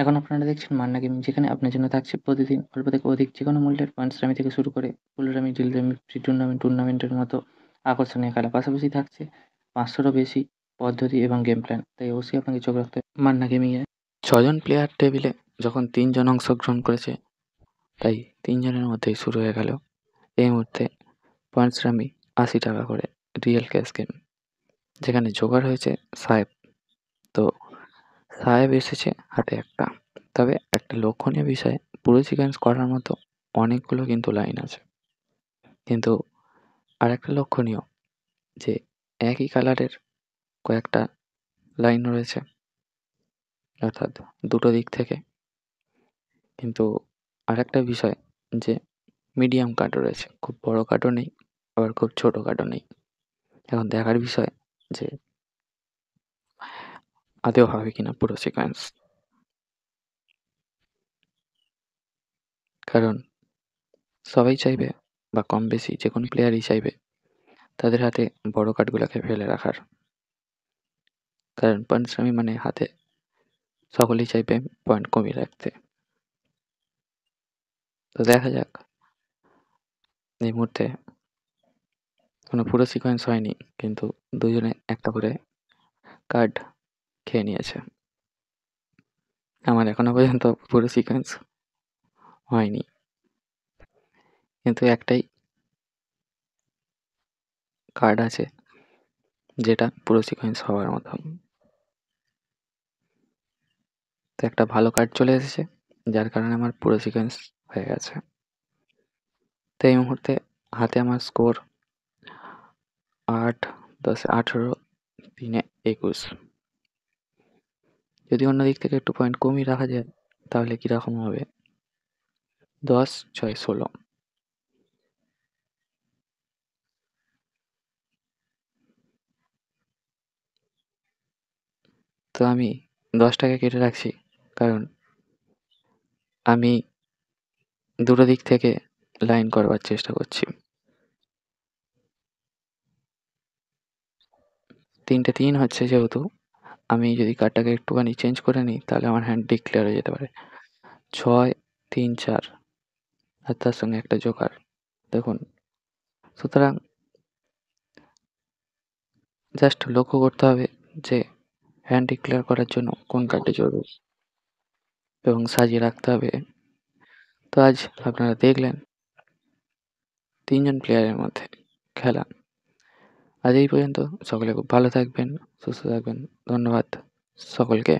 এখন আপনারা দেখছেন মান্না গেমিং যেখানে আপনার জন্য থাকছে প্রতিদিন অল্প থেকে অধিক যে কোনো মূল্যের পাঞ্চরামি থেকে শুরু করে ফুলরামি ডিলরামি ফ্রি টুর্নামেন্ট টুর্নামেন্টের মতো আকর্ষণীয় খেলা পাশাপাশি থাকছে পাঁচশোরও বেশি পদ্ধতি এবং গেম প্ল্যান তাই অবশ্যই আপনাকে চোখ রাখতে মান্না গেমিংয়ে ছজন প্লেয়ার টেবিলে যখন তিনজন অংশগ্রহণ করেছে তাই তিনজনের মধ্যেই শুরু হয়ে গেল এই মুহূর্তে পাঞ্চরামি আশি টাকা করে রিয়েল ক্যাশ গেম যেখানে জোগাড় হয়েছে সাহেব তো সাহেব এসেছে হাতে একটা তবে একটা লক্ষণীয় বিষয় পুরো চিকেন করার মতো অনেকগুলো কিন্তু লাইন আছে কিন্তু আর একটা লক্ষণীয় যে একই কালারের কয়েকটা লাইন রয়েছে অর্থাৎ দুটো দিক থেকে কিন্তু আর একটা বিষয় যে মিডিয়াম কাটও রয়েছে খুব বড় কাটও নেই আবার খুব ছোট কাটও নেই এখন দেখার বিষয় যে আদেও হবে কিনা পুরো সিকোয়েন্স কারণ সবাই চাইবে বা কম বেশি যে কোনো প্লেয়ারই চাইবে তাদের হাতে বড় কার্ডগুলোকে ফেলে রাখার কারণ পঞ্চমী মানে হাতে সকলেই চাইবে পয়েন্ট কমিয়ে রাখতে তো দেখা যাক এই মুহূর্তে কোনো পুরো সিকোয়েন্স হয়নি কিন্তু দুজনে একটা করে কার্ড খেয়ে নিয়েছে আমার এখনো পর্যন্ত পুরো সিকোয়েন্স হয়নি কিন্তু একটাই কার্ড আছে যেটা পুরো সিকোয়েন্স হওয়ার মতো তো একটা ভালো কার্ড চলে এসেছে যার কারণে আমার পুরো সিকোয়েন্স হয়ে গেছে তো এই মুহূর্তে হাতে আমার স্কোর আট দশে আঠেরো তিনে একুশ যদি অন্য দিক থেকে একটু পয়েন্ট কমিয়ে রাখা যায় তাহলে কীরকম হবে দশ ছয় ষোলো তো আমি দশটাকে কেটে রাখছি কারণ আমি দুটো দিক থেকে লাইন করবার চেষ্টা করছি তিনটে তিন হচ্ছে যেহেতু আমি যদি কার্ডটাকে একটুখানি চেঞ্জ করে নিই তাহলে আমার হ্যান্ড ডিক্লেয়ার হয়ে যেতে পারে ছয় তিন চার আর তার সঙ্গে একটা জোকার দেখুন সুতরাং জাস্ট লক্ষ্য করতে হবে যে হ্যান্ড ডিক্লেয়ার করার জন্য কোন কার্ডটি জরুরি এবং সাজিয়ে রাখতে হবে তো আজ আপনারা দেখলেন তিনজন প্লেয়ারের মধ্যে খেলা আজ এই পর্যন্ত সকলে খুব ভালো থাকবেন সুস্থ থাকবেন ধন্যবাদ সকলকে